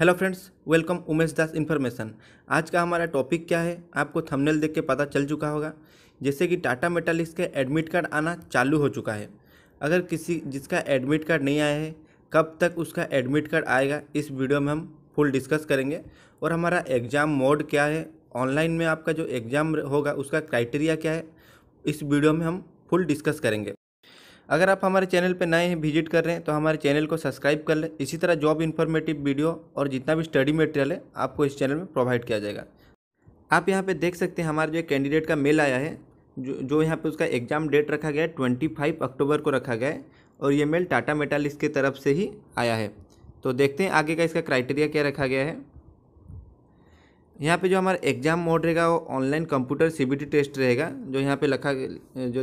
hello friends welcome Umesh Das information आज का हमारा टॉपिक क्या है आपको थंबनेल देख के पता चल चुका होगा जैसे कि टाटा मेटालिक्स के एडमिट कार्ड आना चालू हो चुका है अगर किसी जिसका एडमिट कार्ड नहीं आया है कब तक उसका एडमिट कार्ड आएगा इस वीडियो में हम फुल डिस्कस करेंगे और हमारा एग्ज़ाम मोड क्या है ऑनलाइन में आपका जो एग्ज़ाम होगा उसका क्राइटेरिया क्या है इस वीडियो में हम फुल डिस्कस करेंगे अगर आप हमारे चैनल पर नए हैं विजिट कर रहे हैं तो हमारे चैनल को सब्सक्राइब कर लें इसी तरह जॉब इन्फॉर्मेटिव वीडियो और जितना भी स्टडी मटेरियल है आपको इस चैनल में प्रोवाइड किया जाएगा आप यहाँ पर देख सकते हैं हमारे जो कैंडिडेट का मेल आया है जो जो यहाँ पे उसका एग्ज़ाम डेट रखा गया है ट्वेंटी फाइव अक्टूबर को रखा गया है और ये मेल टाटा मेटालिक्स की तरफ से ही आया है तो देखते हैं आगे का इसका क्राइटेरिया क्या रखा गया है यहाँ पे जो हमारा एग्ज़ाम मोड रहेगा वो ऑनलाइन कंप्यूटर सीबीटी टेस्ट रहेगा जो यहाँ पे लिखा जो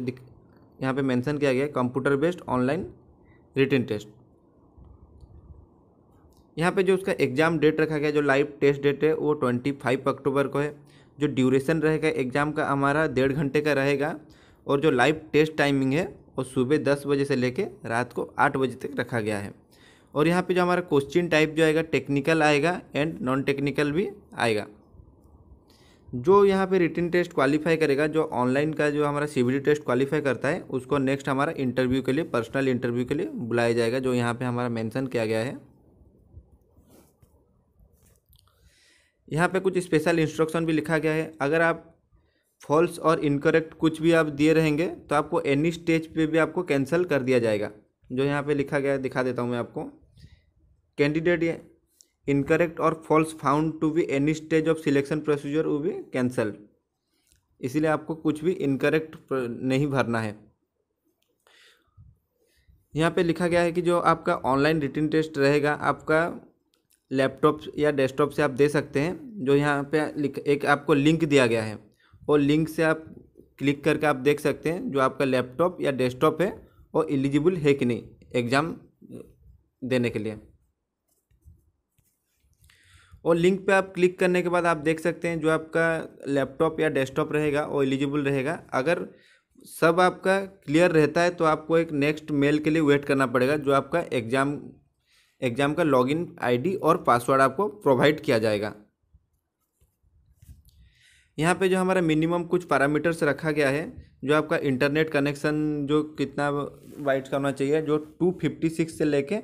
यहाँ पे मेंशन किया गया computer based online written test यहाँ पे जो उसका एग्ज़ाम डेट रखा गया जो लाइव टेस्ट डेट है वो ट्वेंटी फाइव अक्टूबर को है जो ड्यूरेशन रहेगा एग्ज़ाम का हमारा डेढ़ घंटे का रहेगा और जो लाइव टेस्ट टाइमिंग है वो सुबह दस बजे से लेकर रात को आठ बजे तक रखा गया है और यहाँ पे जो हमारा क्वेश्चन टाइप जो आएगा टेक्निकल आएगा एंड नॉन टेक्निकल भी आएगा जो यहाँ पे रिटर्न टेस्ट क्वालिफाई करेगा जो ऑनलाइन का जो हमारा सी टेस्ट क्वालिफाई करता है उसको नेक्स्ट हमारा इंटरव्यू के लिए पर्सनल इंटरव्यू के लिए बुलाया जाएगा जो यहाँ पे हमारा मेंशन किया गया है यहाँ पे कुछ स्पेशल इंस्ट्रक्शन भी लिखा गया है अगर आप फॉल्स और इनकरेक्ट कुछ भी आप दिए रहेंगे तो आपको एनी स्टेज पर भी आपको कैंसिल कर दिया जाएगा जो यहाँ पर लिखा गया है दिखा देता हूँ मैं आपको कैंडिडेट इनकरेक्ट और false found to be any stage of selection procedure वो भी कैंसल इसीलिए आपको कुछ भी इनकरेक्ट नहीं भरना है यहाँ पे लिखा गया है कि जो आपका ऑनलाइन रिटर्न टेस्ट रहेगा आपका लैपटॉप या डेस्कटॉप से आप दे सकते हैं जो यहाँ पे एक आपको लिंक दिया गया है वो लिंक से आप क्लिक करके आप देख सकते हैं जो आपका लैपटॉप या डेस्कटॉप है वो एलिजिबल है कि नहीं एग्ज़ाम देने के लिए और लिंक पे आप क्लिक करने के बाद आप देख सकते हैं जो आपका लैपटॉप या डेस्कटॉप रहेगा वो एलिजिबल रहेगा अगर सब आपका क्लियर रहता है तो आपको एक नेक्स्ट मेल के लिए वेट करना पड़ेगा जो आपका एग्ज़ाम एग्ज़ाम का लॉगिन आईडी और पासवर्ड आपको प्रोवाइड किया जाएगा यहाँ पे जो हमारा मिनिमम कुछ पैरामीटर्स रखा गया है जो आपका इंटरनेट कनेक्शन जो कितना वाइट का होना चाहिए जो टू फिफ्टी सिक्स से लेके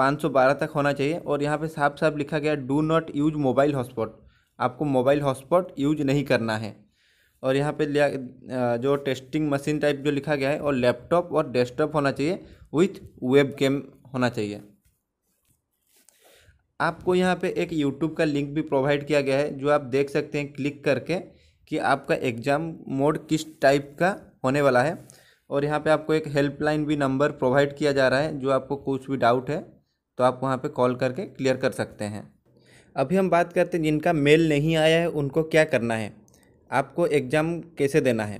512 तक होना चाहिए और यहाँ पे साफ साफ लिखा गया do not use mobile hotspot आपको मोबाइल हॉटस्पॉट यूज नहीं करना है और यहाँ पे लिया जो टेस्टिंग मशीन टाइप जो लिखा गया है और लैपटॉप और डेस्कटॉप होना चाहिए विथ वेब कैम होना चाहिए आपको यहाँ पे एक यूट्यूब का लिंक भी प्रोवाइड किया गया है जो आप देख सकते हैं क्लिक करके कि आपका एग्ज़ाम मोड किस टाइप का होने वाला है और यहाँ पे आपको एक हेल्पलाइन भी नंबर प्रोवाइड किया जा रहा है जो आपको कुछ भी डाउट है तो आप वहाँ पे कॉल करके क्लियर कर सकते हैं अभी हम बात करते हैं जिनका मेल नहीं आया है उनको क्या करना है आपको एग्ज़ाम कैसे देना है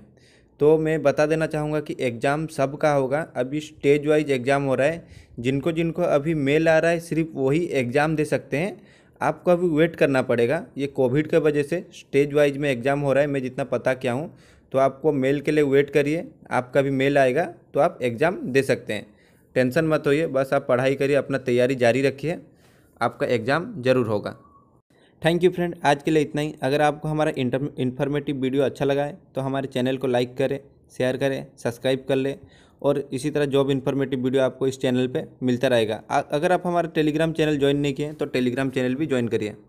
तो मैं बता देना चाहूँगा कि एग्ज़ाम सब का होगा अभी स्टेज वाइज एग्ज़ाम हो रहा है जिनको जिनको अभी मेल आ रहा है सिर्फ वही एग्ज़ाम दे सकते हैं आपको अभी वेट करना पड़ेगा ये कोविड के वजह से स्टेज वाइज में एग्ज़ाम हो रहा है मैं जितना पता किया हूँ तो आपको मेल के लिए वेट करिए आपका भी मेल आएगा तो आप एग्ज़ाम दे सकते हैं टेंशन मत होइए बस आप पढ़ाई करिए अपना तैयारी जारी रखिए आपका एग्ज़ाम ज़रूर होगा थैंक यू फ्रेंड आज के लिए इतना ही अगर आपको हमारा इन्फॉर्मेटिव वीडियो अच्छा लगा है तो हमारे चैनल को लाइक करें शेयर करें सब्सक्राइब कर लें और इसी तरह जॉब इन्फॉर्मेटिव वीडियो आपको इस चैनल पे मिलता रहेगा अगर आप हमारा टेलीग्राम चैनल ज्वाइन नहीं किए तो टेलीग्राम चैनल भी ज्वाइन करिए